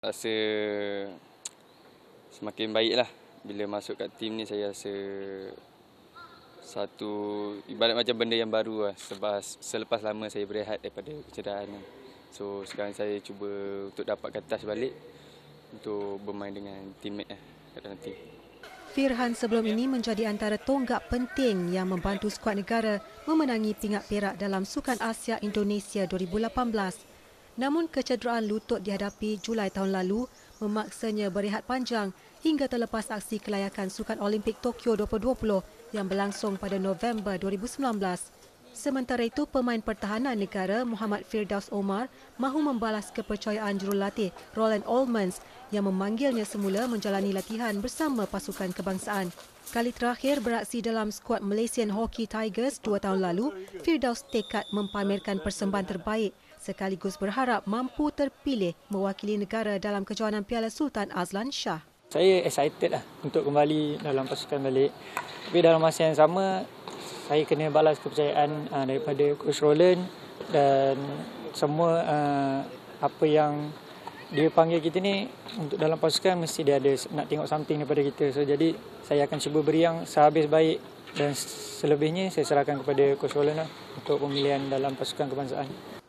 rasa semakin baiklah bila masuk kat tim ni saya rasa satu ibarat macam benda yang baru lah selepas, selepas lama saya berehat daripada kecederaan So sekarang saya cuba untuk dapatkan touch balik untuk bermain dengan teammate lah kat dalam team. Firhan sebelum ini menjadi antara tonggak penting yang membantu skuad negara memenangi pingat perak dalam Sukan Asia Indonesia 2018. Namun kecederaan lutut dihadapi Julai tahun lalu memaksanya berehat panjang hingga terlepas aksi kelayakan Sukan Olimpik Tokyo 2020 yang berlangsung pada November 2019. Sementara itu, pemain pertahanan negara Muhammad Firdaus Omar mahu membalas kepercayaan jurulatih Roland Olmans yang memanggilnya semula menjalani latihan bersama pasukan kebangsaan. Kali terakhir beraksi dalam skuad Malaysian Hockey Tigers dua tahun lalu, Firdaus tekad mempamerkan persembahan terbaik sekaligus berharap mampu terpilih mewakili negara dalam kejohanan Piala Sultan Azlan Shah. Saya excited lah untuk kembali dalam pasukan balik. Tapi dalam masa yang sama, saya kena balas kepercayaan uh, daripada coach Roland dan semua uh, apa yang dia panggil kita ni untuk dalam pasukan mesti dia ada nak tengok something daripada kita so jadi saya akan cuba beri yang sehabis baik dan selebihnya saya serahkan kepada coach Roland lah untuk pemilihan dalam pasukan kebangsaan